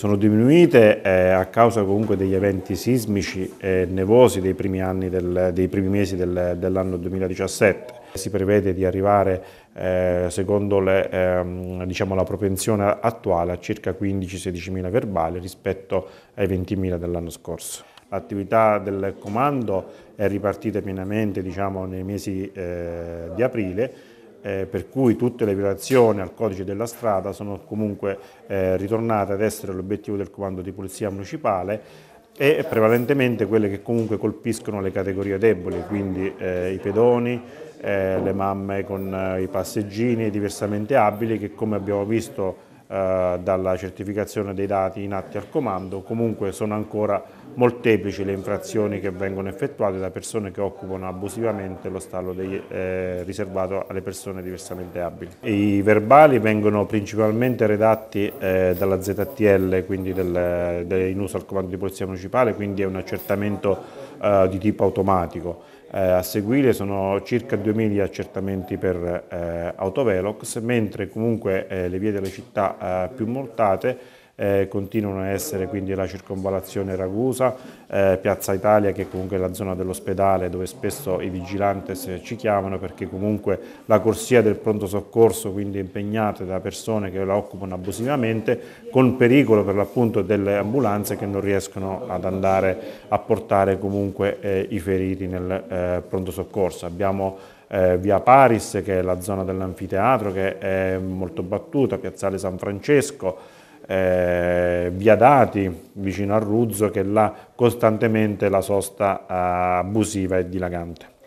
sono diminuite eh, a causa comunque degli eventi sismici e nevosi dei primi, del, dei primi mesi del, dell'anno 2017. Si prevede di arrivare, eh, secondo le, ehm, diciamo la propensione attuale, a circa 15-16 mila verbali rispetto ai 20 mila dell'anno scorso. L'attività del comando è ripartita pienamente diciamo, nei mesi eh, di aprile, eh, per cui tutte le violazioni al codice della strada sono comunque eh, ritornate ad essere l'obiettivo del comando di polizia municipale e prevalentemente quelle che comunque colpiscono le categorie deboli, quindi eh, i pedoni, eh, le mamme con eh, i passeggini, e diversamente abili che come abbiamo visto eh, dalla certificazione dei dati in atti al comando, comunque sono ancora molteplici le infrazioni che vengono effettuate da persone che occupano abusivamente lo stallo dei, eh, riservato alle persone diversamente abili. I verbali vengono principalmente redatti eh, dalla ZTL, quindi del, eh, del, in uso al comando di polizia municipale, quindi è un accertamento eh, di tipo automatico. Eh, a seguire sono circa 2.000 accertamenti per eh, autovelox, mentre comunque eh, le vie delle città eh, più mortate eh, continuano a essere quindi la circonvalazione Ragusa, eh, Piazza Italia che è comunque la zona dell'ospedale dove spesso i vigilantes ci chiamano perché comunque la corsia del pronto soccorso quindi è impegnata da persone che la occupano abusivamente con pericolo per l'appunto delle ambulanze che non riescono ad andare a portare comunque eh, i feriti nel eh, pronto soccorso. Abbiamo eh, via Paris che è la zona dell'anfiteatro che è molto battuta, piazzale San Francesco, eh, via Dati, vicino a Ruzzo, che là costantemente la sosta eh, abusiva è dilagante.